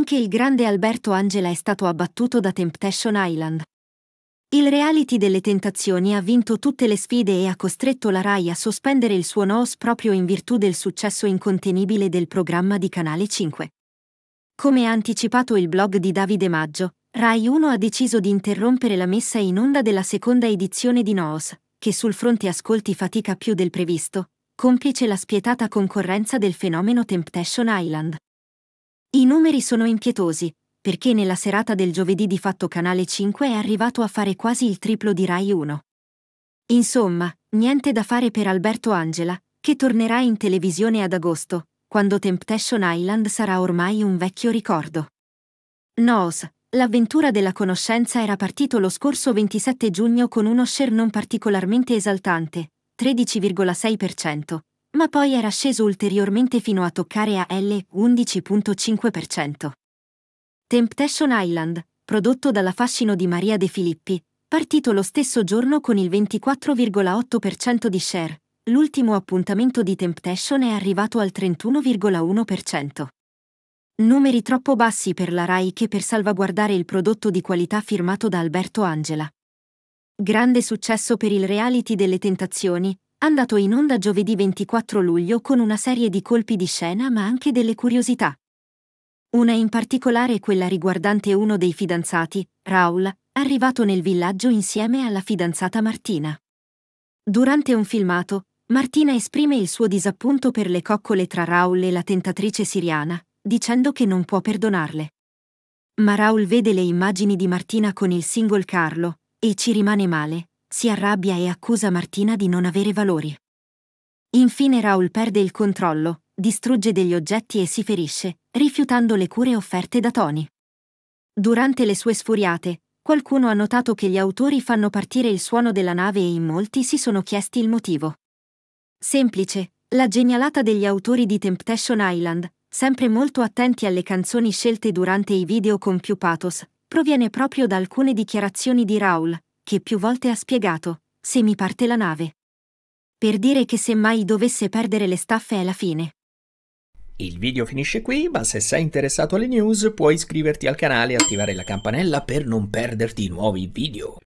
Anche il grande Alberto Angela è stato abbattuto da Temptation Island. Il reality delle tentazioni ha vinto tutte le sfide e ha costretto la Rai a sospendere il suo NOS proprio in virtù del successo incontenibile del programma di Canale 5. Come ha anticipato il blog di Davide Maggio, Rai 1 ha deciso di interrompere la messa in onda della seconda edizione di NOS, che sul fronte ascolti fatica più del previsto, complice la spietata concorrenza del fenomeno Temptation Island. I numeri sono impietosi, perché nella serata del giovedì di fatto Canale 5 è arrivato a fare quasi il triplo di Rai 1. Insomma, niente da fare per Alberto Angela, che tornerà in televisione ad agosto, quando Temptation Island sarà ormai un vecchio ricordo. Noos, l'avventura della conoscenza era partito lo scorso 27 giugno con uno share non particolarmente esaltante, 13,6%, ma poi era sceso ulteriormente fino a toccare a L11.5%. Temptation Island, prodotto dalla Fascino di Maria De Filippi, partito lo stesso giorno con il 24,8% di share, l'ultimo appuntamento di Temptation è arrivato al 31,1%. Numeri troppo bassi per la RAI che per salvaguardare il prodotto di qualità firmato da Alberto Angela. Grande successo per il reality delle tentazioni, andato in onda giovedì 24 luglio con una serie di colpi di scena ma anche delle curiosità. Una in particolare è quella riguardante uno dei fidanzati, Raul, arrivato nel villaggio insieme alla fidanzata Martina. Durante un filmato, Martina esprime il suo disappunto per le coccole tra Raul e la tentatrice siriana, dicendo che non può perdonarle. Ma Raul vede le immagini di Martina con il single Carlo, e ci rimane male, si arrabbia e accusa Martina di non avere valori. Infine Raul perde il controllo, distrugge degli oggetti e si ferisce, rifiutando le cure offerte da Tony. Durante le sue sfuriate, qualcuno ha notato che gli autori fanno partire il suono della nave e in molti si sono chiesti il motivo. Semplice, la genialata degli autori di Temptation Island, sempre molto attenti alle canzoni scelte durante i video con più pathos, proviene proprio da alcune dichiarazioni di Raul, che più volte ha spiegato, se mi parte la nave. Per dire che se mai dovesse perdere le staffe è la fine. Il video finisce qui, ma se sei interessato alle news puoi iscriverti al canale e attivare la campanella per non perderti nuovi video.